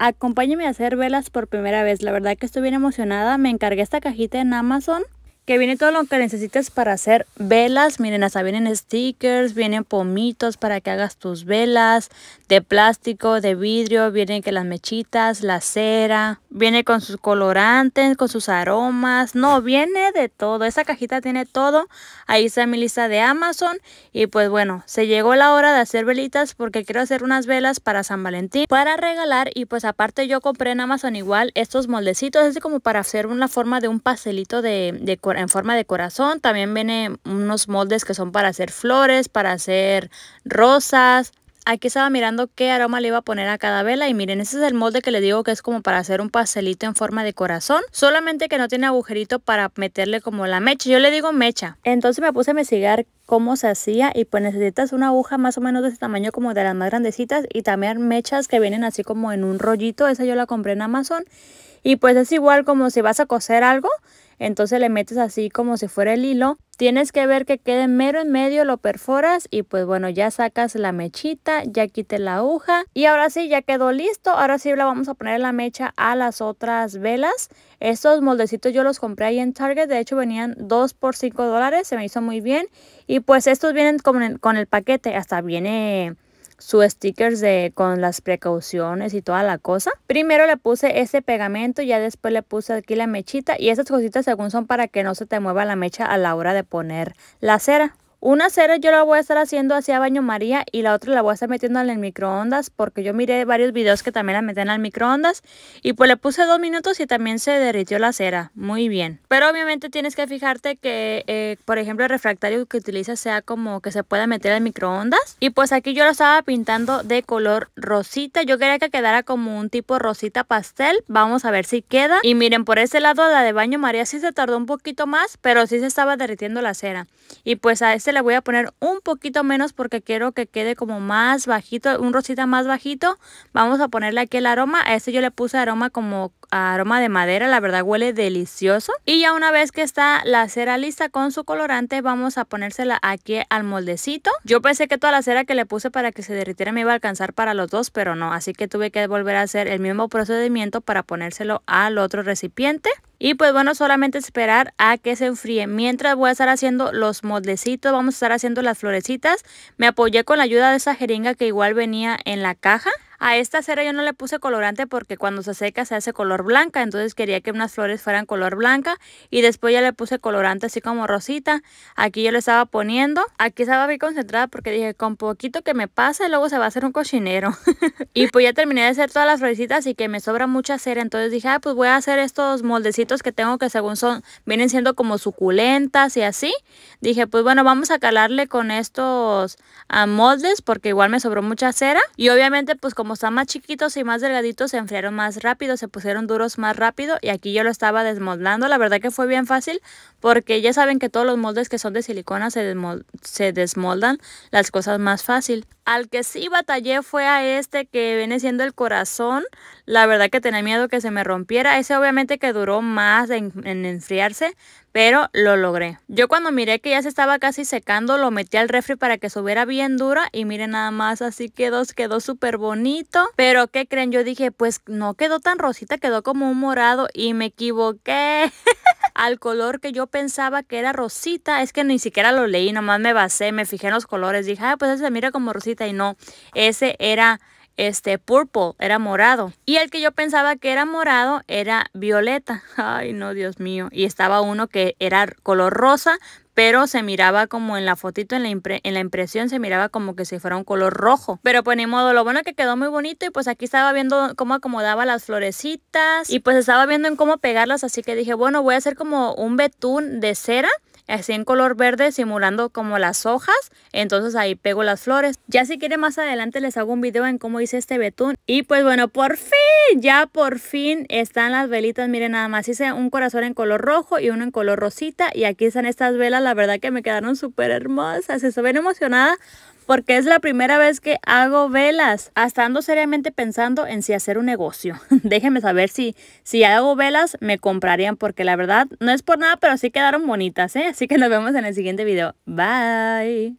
acompáñeme a hacer velas por primera vez. La verdad que estoy bien emocionada. Me encargué esta cajita en Amazon que viene todo lo que necesites para hacer velas. Miren, hasta vienen stickers, vienen pomitos para que hagas tus velas de plástico, de vidrio, vienen que las mechitas, la cera, viene con sus colorantes, con sus aromas. No, viene de todo. Esa cajita tiene todo. Ahí está mi lista de Amazon. Y pues bueno, se llegó la hora de hacer velitas porque quiero hacer unas velas para San Valentín, para regalar. Y pues aparte yo compré en Amazon igual estos moldecitos, Es como para hacer una forma de un pastelito de, de en forma de corazón. También viene unos moldes que son para hacer flores, para hacer rosas. Aquí estaba mirando qué aroma le iba a poner a cada vela y miren, ese es el molde que les digo que es como para hacer un pastelito en forma de corazón, solamente que no tiene agujerito para meterle como la mecha, yo le digo mecha. Entonces me puse a investigar cómo se hacía y pues necesitas una aguja más o menos de ese tamaño como de las más grandecitas y también mechas que vienen así como en un rollito, esa yo la compré en Amazon y pues es igual como si vas a coser algo entonces le metes así como si fuera el hilo. Tienes que ver que quede mero en medio, lo perforas y pues bueno, ya sacas la mechita, ya quites la aguja y ahora sí, ya quedó listo. Ahora sí la vamos a poner la mecha a las otras velas. Estos moldecitos yo los compré ahí en Target, de hecho venían 2 por 5 dólares, se me hizo muy bien. Y pues estos vienen con con el paquete, hasta viene su stickers de, con las precauciones y toda la cosa. Primero le puse ese pegamento, ya después le puse aquí la mechita y estas cositas según son para que no se te mueva la mecha a la hora de poner la cera. Una cera yo la voy a estar haciendo hacia baño María y la otra la voy a estar metiendo en el microondas porque yo miré varios videos que también la meten al microondas y pues le puse dos minutos y también se derritió la cera. Muy bien. Pero obviamente tienes que fijarte que, eh, por ejemplo, el refractario que utilizas sea como que se pueda meter al microondas. Y pues aquí yo lo estaba pintando de color rosita. Yo quería que quedara como un tipo rosita pastel. Vamos a ver si queda. Y miren, por ese lado la de baño María sí se tardó un poquito más, pero sí se estaba derritiendo la cera. Y pues a ese le voy a poner un poquito menos porque quiero que quede como más bajito, un rosita más bajito. Vamos a ponerle aquí el aroma. A este yo le puse aroma como aroma de madera, la verdad huele delicioso. Y ya una vez que está la cera lista con su colorante, vamos a ponérsela aquí al moldecito. Yo pensé que toda la cera que le puse para que se derritiera me iba a alcanzar para los dos, pero no, así que tuve que volver a hacer el mismo procedimiento para ponérselo al otro recipiente. Y pues bueno, solamente esperar a que se enfríe. Mientras voy a estar haciendo los moldecitos, vamos a estar haciendo las florecitas. Me apoyé con la ayuda de esa jeringa que igual venía en la caja. A esta cera yo no le puse colorante porque cuando se seca se hace color blanca, entonces quería que unas flores fueran color blanca y después ya le puse colorante así como rosita. Aquí yo le estaba poniendo, aquí estaba bien concentrada porque dije con poquito que me pase luego se va a hacer un cochinero. y pues ya terminé de hacer todas las florecitas y que me sobra mucha cera, entonces dije, ah, pues voy a hacer estos moldecitos que tengo que según son, vienen siendo como suculentas y así. Dije, pues bueno, vamos a calarle con estos ah, moldes porque igual me sobró mucha cera y obviamente pues como como están más chiquitos y más delgaditos, se enfriaron más rápido, se pusieron duros más rápido y aquí yo lo estaba desmoldando. La verdad que fue bien fácil porque ya saben que todos los moldes que son de silicona se, desmoldan, se desmoldan las cosas más fácil. Al que sí batallé fue a este que viene siendo el corazón. La verdad que tenía miedo que se me rompiera. Ese obviamente que duró más en, enfriarse, pero lo logré. Yo cuando miré que ya se estaba casi secando, lo metí al refri para que subiera bien dura y miren nada más, así quedó, quedó súper bonito. Pero ¿qué creen? Yo dije, pues no quedó tan rosita, quedó como un morado y me equivoqué. al color que yo pensaba que era rosita. Es que ni siquiera lo leí, nomás me basé, me fijé en los colores. Dije, ah, pues ese se mira como rosita y no, ese era este purple, era morado. Y el que yo pensaba que era morado era violeta. Ay, no, Dios mío. Y estaba uno que era color rosa, pero se miraba como en la fotito, en la, en la impresión, se miraba como que si fuera un color rojo. Pero pues ni modo, lo bueno es que quedó muy bonito y pues aquí estaba viendo cómo acomodaba las florecitas y pues estaba viendo en cómo pegarlas, así que dije, bueno, voy a hacer como un betún de cera así en color verde simulando como las hojas, entonces ahí pego las flores. Ya si quieren más adelante les hago un video en cómo hice este betún y pues bueno, por fin, ya por fin están las velitas, miren nada más hice un corazón en color rojo y uno en color rosita y aquí están estas velas, la verdad que me quedaron súper hermosas, estoy bien emocionada porque es la primera vez que hago velas, hasta ando seriamente pensando en si hacer un negocio. Déjenme saber si, si hago velas me comprarían, porque la verdad no es por nada, pero sí quedaron bonitas, ¿eh? Así que nos vemos en el siguiente video. Bye.